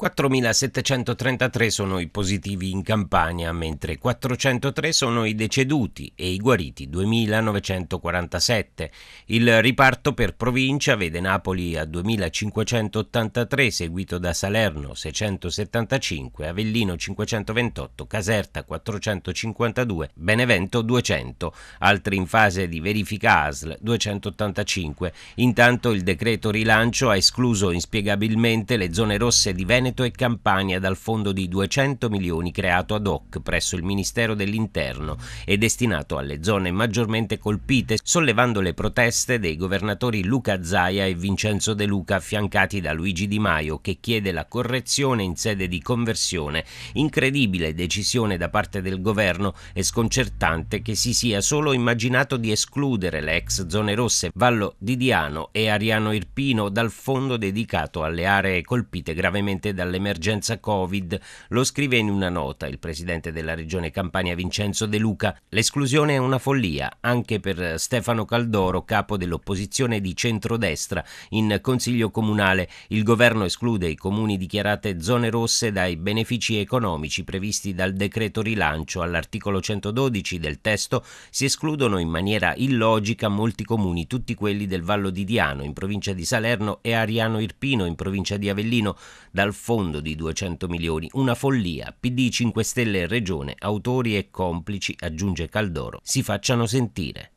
4.733 sono i positivi in Campania, mentre 403 sono i deceduti e i guariti 2.947. Il riparto per provincia vede Napoli a 2.583, seguito da Salerno 675, Avellino 528, Caserta 452, Benevento 200, altri in fase di verifica ASL 285. Intanto il decreto rilancio ha escluso inspiegabilmente le zone rosse di Veneto Veneto e Campania dal fondo di 200 milioni creato ad hoc presso il Ministero dell'Interno e destinato alle zone maggiormente colpite, sollevando le proteste dei governatori Luca Zaia e Vincenzo De Luca affiancati da Luigi Di Maio che chiede la correzione in sede di conversione. Incredibile decisione da parte del governo e sconcertante che si sia solo immaginato di escludere le ex zone rosse Vallo di Diano e Ariano Irpino dal fondo dedicato alle aree colpite gravemente dall'emergenza Covid, lo scrive in una nota il presidente della regione Campania Vincenzo De Luca. L'esclusione è una follia, anche per Stefano Caldoro, capo dell'opposizione di centrodestra, in Consiglio Comunale. Il governo esclude i comuni dichiarate zone rosse dai benefici economici previsti dal decreto rilancio. All'articolo 112 del testo si escludono in maniera illogica molti comuni, tutti quelli del Vallo di Diano, in provincia di Salerno, e Ariano Irpino, in provincia di Avellino, dal fondo di 200 milioni, una follia. PD 5 Stelle e Regione, autori e complici, aggiunge Caldoro, si facciano sentire.